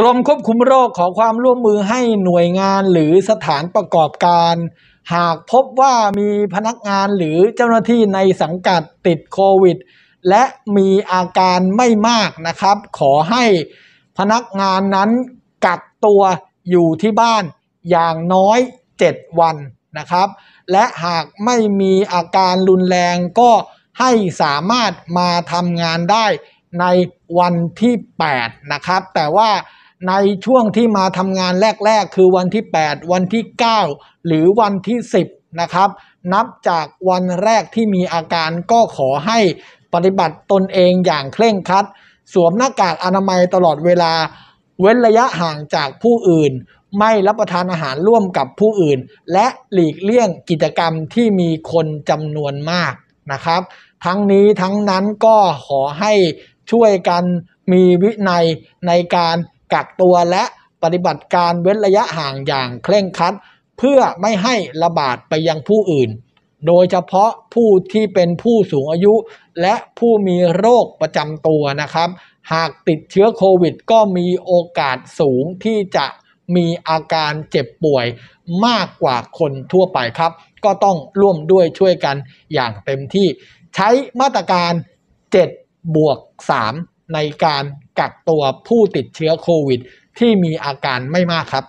กรมควบคุมโรคขอความร่วมมือให้หน่วยงานหรือสถานประกอบการ หากพบว่ามีพนักงานหรือเจ้าหน้าที่ในสังกัดติดโควิด และมีอาการไม่มากนะครับ ขอให้พนักงานนั้นกักตัวอยู่ที่บ้านอย่างน้อย 7 วันนะครับ และหากไม่มีอาการรุนแรงก็ให้สามารถมาทำงานได้ในวันที่ 8 นะครับ แต่ว่าในช่วงที่มาทำงานแรกๆคือวันที่ 8 วันที่ 9 หรือวันที่ 10นะครับนับจากวันแรกที่มีอาการก็ขอให้ปฏิบัติตนเองอย่างเคร่งครัด สวมหน้ากากอนามัยตลอดเวลาเว้นระยะห่างจากผู้อื่น ไม่รับประทานอาหารร่วมกับผู้อื่น และหลีกเลี่ยงกิจกรรมที่มีคนจำนวนมากนะครับทั้งนี้ทั้งนั้นก็ขอให้ช่วยกันมีวินัยในการกักตัวและปฏิบัติการเว้นระยะห่างอย่างเคร่งครัด เพื่อไม่ให้ระบาดไปยังผู้อื่น โดยเฉพาะผู้ที่เป็นผู้สูงอายุและผู้มีโรคประจำตัวนะครับหากติดเชื้อโควิดก็มีโอกาสสูงที่จะมีอาการเจ็บป่วยมากกว่าคนทั่วไปครับ ก็ต้องร่วมด้วยช่วยกันอย่างเต็มที่ ใช้มาตรการ 7 บวก3ในการกักตัวผู้ติดเชื้อโควิดที่มีอาการไม่มากครับ